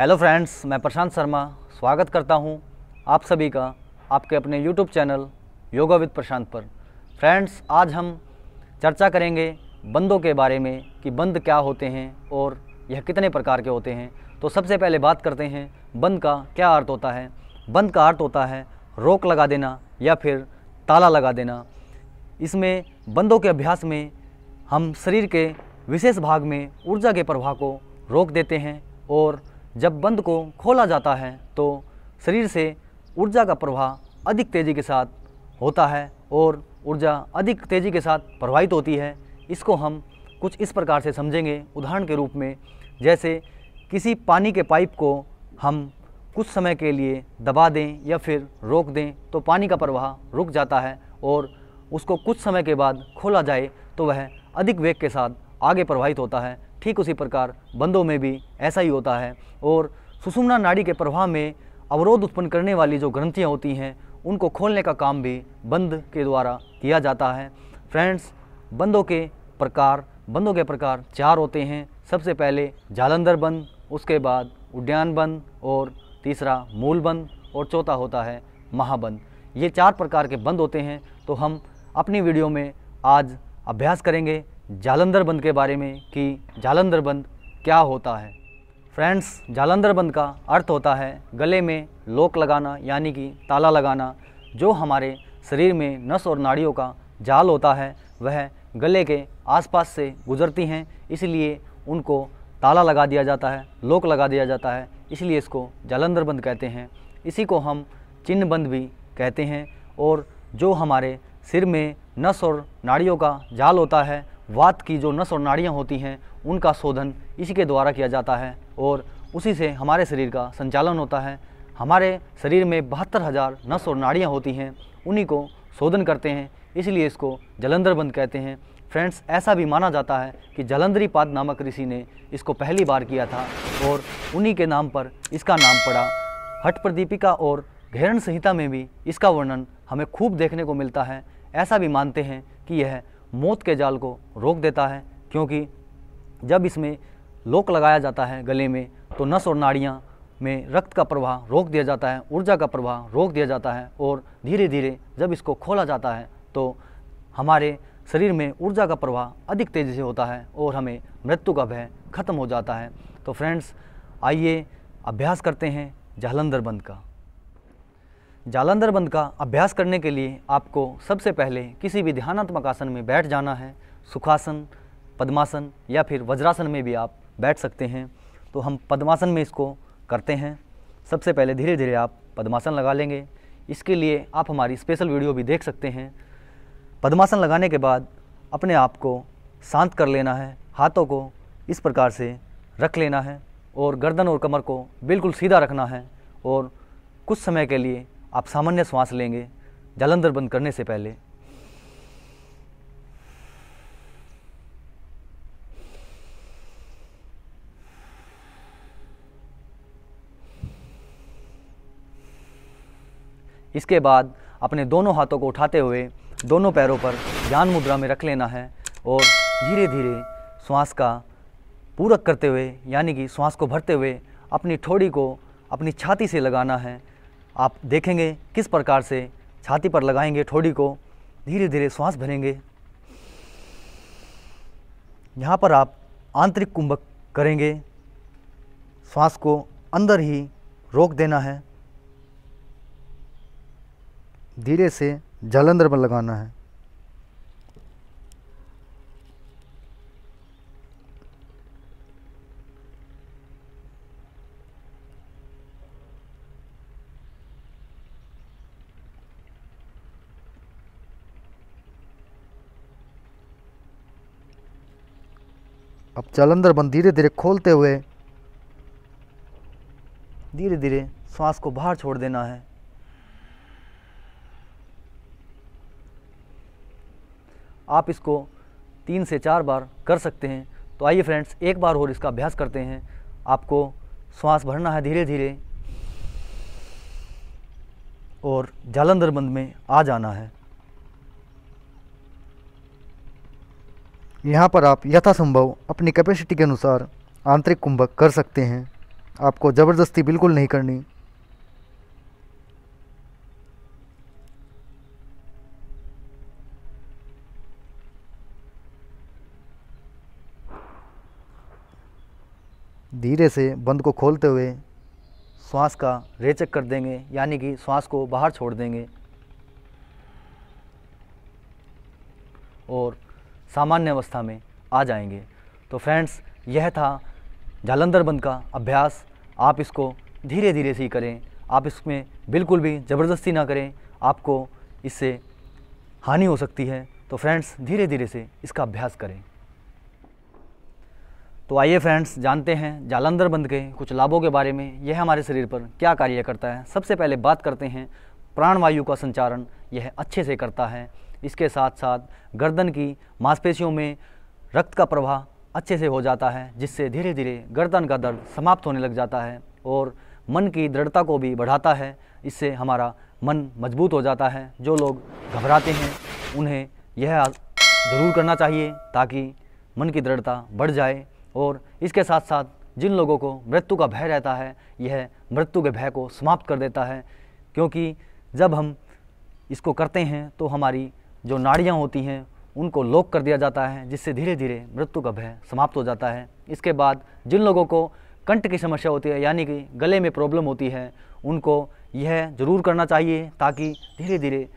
hello friends मैं प्रशांत शर्मा स्वागत करता हूं आप सभी का आपके अपने YouTube channel yoga with Prashant पर फ्रेंड्स आज हम चर्चा करेंगे बंदों के बारे में कि बंद क्या होते हैं और यह कितने प्रकार के होते हैं तो सबसे पहले बात करते हैं बंद का क्या अर्थ होता है बंद का अर्थ होता है रोक लगा देना या फिर ताला लगा देना इसमें बंदों के अभ्यास में हम शरीर के विशेष भाग में ऊर्जा के प्रवाह को रोक देते हैं और जब बंद को खोला जाता है तो शरीर से ऊर्जा का प्रवाह अधिक तेज़ी के साथ होता है और ऊर्जा अधिक तेज़ी के साथ प्रवाहित होती है इसको हम कुछ इस प्रकार से समझेंगे उदाहरण के रूप में जैसे किसी पानी के पाइप को हम कुछ समय के लिए दबा दें या फिर रोक दें तो पानी का प्रवाह रुक जाता है और उसको कुछ समय के बाद खोला जाए तो वह अधिक वेग के साथ आगे प्रवाहित होता है ठीक उसी प्रकार बंदों में भी ऐसा ही होता है और सुषुम्ना नाड़ी के प्रभाव में अवरोध उत्पन्न करने वाली जो ग्रंथियाँ होती हैं उनको खोलने का काम भी बंद के द्वारा किया जाता है फ्रेंड्स बंदों के प्रकार बंदों के प्रकार चार होते हैं सबसे पहले जालंधर बंद उसके बाद उड्यान बंद और तीसरा मूल बंद और चौथा होता है महाबंद ये चार प्रकार के बंद होते हैं तो हम अपनी वीडियो में आज अभ्यास करेंगे जालंधर बंद के बारे में कि जालंधर बंद क्या होता है फ्रेंड्स जालंधर बंद का अर्थ होता है गले में लोक लगाना यानी कि ताला लगाना जो हमारे शरीर में नस और नाड़ियों का जाल होता है वह गले के आसपास से गुजरती हैं इसलिए उनको ताला लगा दिया जाता है लोक लगा दिया जाता है इसलिए इसको जालंधर बंद कहते हैं इसी को हम चिन्ह बंद भी कहते हैं और जो हमारे सिर में नस और नाड़ियों का जाल होता है वात की जो नस और नाड़ियाँ होती हैं उनका शोधन इसी के द्वारा किया जाता है और उसी से हमारे शरीर का संचालन होता है हमारे शरीर में बहत्तर हज़ार नस और नाड़ियाँ होती हैं उन्हीं को शोधन करते हैं इसलिए इसको जलंधर बंद कहते हैं फ्रेंड्स ऐसा भी माना जाता है कि जलंधरी पाद नामक ऋषि ने इसको पहली बार किया था और उन्हीं के नाम पर इसका नाम पड़ा हट प्रदीपिका और घेरण संहिता में भी इसका वर्णन हमें खूब देखने को मिलता है ऐसा भी मानते हैं कि यह मौत के जाल को रोक देता है क्योंकि जब इसमें लोक लगाया जाता है गले में तो नस और नाड़ियाँ में रक्त का प्रवाह रोक दिया जाता है ऊर्जा का प्रवाह रोक दिया जाता है और धीरे धीरे जब इसको खोला जाता है तो हमारे शरीर में ऊर्जा का प्रवाह अधिक तेज़ी से होता है और हमें मृत्यु का भय खत्म हो जाता है तो फ्रेंड्स आइए अभ्यास करते हैं जालंधर बंद का जालंधर बंद का अभ्यास करने के लिए आपको सबसे पहले किसी भी ध्यानात्मक आसन में बैठ जाना है सुखासन पद्मासन या फिर वज्रासन में भी आप बैठ सकते हैं तो हम पद्मासन में इसको करते हैं सबसे पहले धीरे धीरे आप पद्मासन लगा लेंगे इसके लिए आप हमारी स्पेशल वीडियो भी देख सकते हैं पद्मासन लगाने के बाद अपने आप को शांत कर लेना है हाथों को इस प्रकार से रख लेना है और गर्दन और कमर को बिल्कुल सीधा रखना है और कुछ समय के लिए आप सामान्य श्वास लेंगे जालंधर बंद करने से पहले इसके बाद अपने दोनों हाथों को उठाते हुए दोनों पैरों पर ध्यान मुद्रा में रख लेना है और धीरे धीरे श्वास का पूरक करते हुए यानी कि श्वास को भरते हुए अपनी ठोड़ी को अपनी छाती से लगाना है आप देखेंगे किस प्रकार से छाती पर लगाएंगे ठोड़ी को धीरे धीरे श्वास भरेंगे यहाँ पर आप आंतरिक कुंभक करेंगे श्वास को अंदर ही रोक देना है धीरे से जलंधर पर लगाना है अब जलंधर बंद धीरे धीरे खोलते हुए धीरे धीरे श्वास को बाहर छोड़ देना है आप इसको तीन से चार बार कर सकते हैं तो आइए फ्रेंड्स एक बार और इसका अभ्यास करते हैं आपको श्वास भरना है धीरे धीरे और जालंधर बंद में आ जाना है यहाँ पर आप यथासंभव अपनी कैपेसिटी के अनुसार आंतरिक कुंभक कर सकते हैं आपको ज़बरदस्ती बिल्कुल नहीं करनी धीरे से बंद को खोलते हुए श्वास का रेचक कर देंगे यानी कि श्वास को बाहर छोड़ देंगे और सामान्य अवस्था में आ जाएंगे तो फ्रेंड्स यह था जालंधर बंद का अभ्यास आप इसको धीरे धीरे से ही करें आप इसमें बिल्कुल भी ज़बरदस्ती ना करें आपको इससे हानि हो सकती है तो फ्रेंड्स धीरे धीरे से इसका अभ्यास करें तो आइए फ्रेंड्स जानते हैं जालंधर बंद के कुछ लाभों के बारे में यह हमारे शरीर पर क्या कार्य करता है सबसे पहले बात करते हैं प्राणवायु का संचारण यह अच्छे से करता है इसके साथ साथ गर्दन की मांसपेशियों में रक्त का प्रवाह अच्छे से हो जाता है जिससे धीरे धीरे गर्दन का दर्द समाप्त होने लग जाता है और मन की दृढ़ता को भी बढ़ाता है इससे हमारा मन मजबूत हो जाता है जो लोग घबराते हैं उन्हें यह ज़रूर करना चाहिए ताकि मन की दृढ़ता बढ़ जाए और इसके साथ साथ जिन लोगों को मृत्यु का भय रहता है यह मृत्यु के भय को समाप्त कर देता है क्योंकि जब हम इसको करते हैं तो हमारी जो नाड़ियाँ होती हैं उनको लॉक कर दिया जाता है जिससे धीरे धीरे मृत्यु का भय समाप्त हो जाता है इसके बाद जिन लोगों को कंठ की समस्या होती है यानी कि गले में प्रॉब्लम होती है उनको यह जरूर करना चाहिए ताकि धीरे धीरे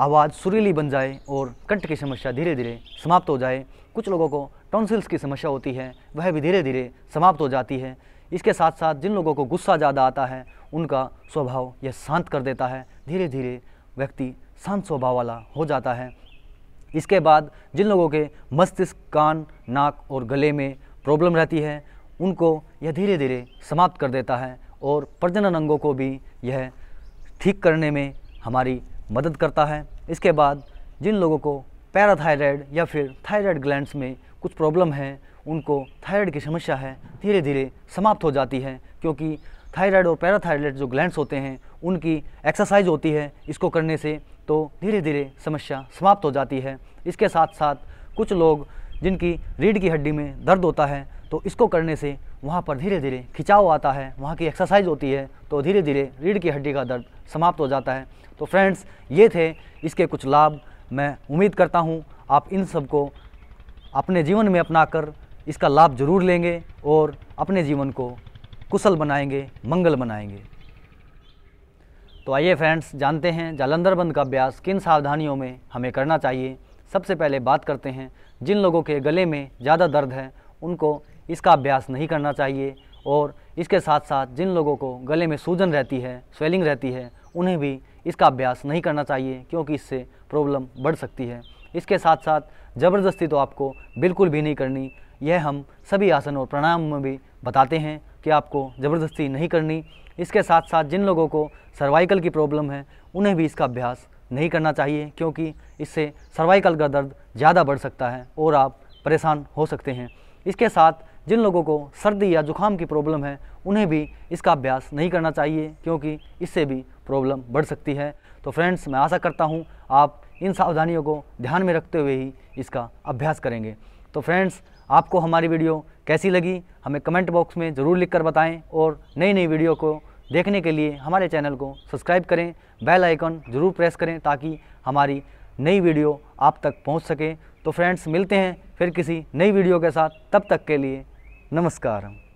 आवाज़ सुरीली बन जाए और कंठ की समस्या धीरे धीरे समाप्त हो जाए कुछ लोगों को टॉन्सिल्स की समस्या होती है वह भी धीरे धीरे समाप्त हो जाती है इसके साथ साथ जिन लोगों को गुस्सा ज़्यादा आता है उनका स्वभाव यह शांत कर देता है धीरे धीरे व्यक्ति शांत स्वभाव वाला हो जाता है इसके बाद जिन लोगों के मस्तिष्क कान नाक और गले में प्रॉब्लम रहती है उनको यह धीरे धीरे समाप्त कर देता है और प्रजनन अंगों को भी यह ठीक करने में हमारी मदद करता है इसके बाद जिन लोगों को पैराथायरॉयड या फिर थायराइड ग्लैंड्स में कुछ प्रॉब्लम है उनको थायराइड की समस्या है धीरे धीरे समाप्त हो जाती है क्योंकि थायराइड और पैराथायराइड जो ग्लैंड्स होते हैं उनकी एक्सरसाइज होती है इसको करने से तो धीरे धीरे समस्या समाप्त हो जाती है इसके साथ साथ कुछ लोग जिनकी रीढ़ की हड्डी में दर्द होता है तो इसको करने से वहाँ पर धीरे धीरे खिंचाव आता है वहाँ की एक्सरसाइज होती है तो धीरे धीरे रीढ़ की हड्डी का दर्द समाप्त हो जाता है तो फ्रेंड्स ये थे इसके कुछ लाभ मैं उम्मीद करता हूँ आप इन सबको अपने जीवन में अपना कर इसका लाभ ज़रूर लेंगे और अपने जीवन को कुशल बनाएंगे मंगल बनाएंगे तो आइए फ्रेंड्स जानते हैं जालंधर बंद का अभ्यास किन सावधानियों में हमें करना चाहिए सबसे पहले बात करते हैं जिन लोगों के गले में ज़्यादा दर्द है उनको इसका अभ्यास नहीं करना चाहिए और इसके साथ साथ जिन लोगों को गले में सूजन रहती है स्वेलिंग रहती है उन्हें भी इसका अभ्यास नहीं करना चाहिए क्योंकि इससे प्रॉब्लम बढ़ सकती है इसके साथ साथ ज़बरदस्ती तो आपको बिल्कुल भी नहीं करनी यह हम सभी आसन और प्राणायाम में भी बताते हैं कि आपको ज़बरदस्ती नहीं करनी इसके साथ साथ जिन लोगों को सर्वाइकल की प्रॉब्लम है उन्हें भी इसका अभ्यास नहीं करना चाहिए क्योंकि इससे सर्वाइकल का दर्द ज़्यादा बढ़ सकता है और आप परेशान हो सकते हैं इसके साथ जिन लोगों को सर्दी या जुकाम की प्रॉब्लम है उन्हें भी इसका अभ्यास नहीं करना चाहिए क्योंकि इससे भी प्रॉब्लम बढ़ सकती है तो फ्रेंड्स मैं आशा करता हूँ आप इन सावधानियों को ध्यान में रखते हुए ही इसका अभ्यास करेंगे तो फ्रेंड्स आपको हमारी वीडियो कैसी लगी हमें कमेंट बॉक्स में ज़रूर लिख कर बताएँ और नई नई वीडियो को देखने के लिए हमारे चैनल को सब्सक्राइब करें बेल आइकन ज़रूर प्रेस करें ताकि हमारी नई वीडियो आप तक पहुंच सके तो फ्रेंड्स मिलते हैं फिर किसी नई वीडियो के साथ तब तक के लिए नमस्कार